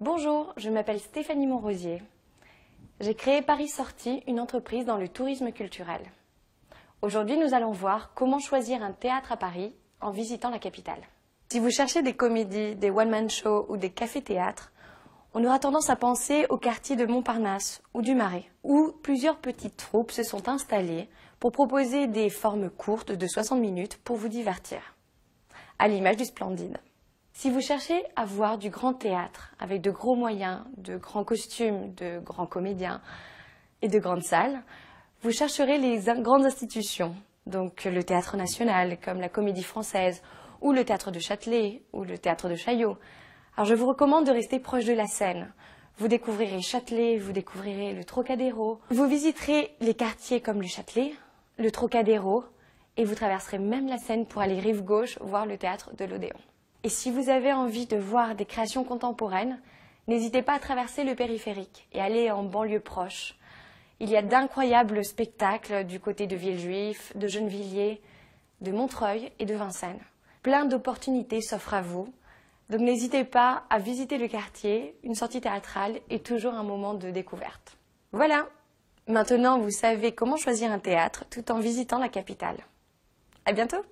Bonjour, je m'appelle Stéphanie Monrosier. J'ai créé Paris Sortie, une entreprise dans le tourisme culturel. Aujourd'hui, nous allons voir comment choisir un théâtre à Paris en visitant la capitale. Si vous cherchez des comédies, des one-man shows ou des cafés-théâtres, on aura tendance à penser au quartier de Montparnasse ou du Marais, où plusieurs petites troupes se sont installées pour proposer des formes courtes de 60 minutes pour vous divertir, à l'image du Splendide. Si vous cherchez à voir du grand théâtre avec de gros moyens, de grands costumes, de grands comédiens et de grandes salles, vous chercherez les grandes institutions, donc le théâtre national comme la Comédie française ou le théâtre de Châtelet ou le théâtre de Chaillot. Alors je vous recommande de rester proche de la Seine. Vous découvrirez Châtelet, vous découvrirez le Trocadéro, vous visiterez les quartiers comme le Châtelet, le Trocadéro et vous traverserez même la Seine pour aller rive gauche voir le théâtre de l'Odéon. Et si vous avez envie de voir des créations contemporaines, n'hésitez pas à traverser le périphérique et aller en banlieue proche. Il y a d'incroyables spectacles du côté de Villejuif, de Gennevilliers, de Montreuil et de Vincennes. Plein d'opportunités s'offrent à vous. Donc n'hésitez pas à visiter le quartier, une sortie théâtrale est toujours un moment de découverte. Voilà, maintenant vous savez comment choisir un théâtre tout en visitant la capitale. À bientôt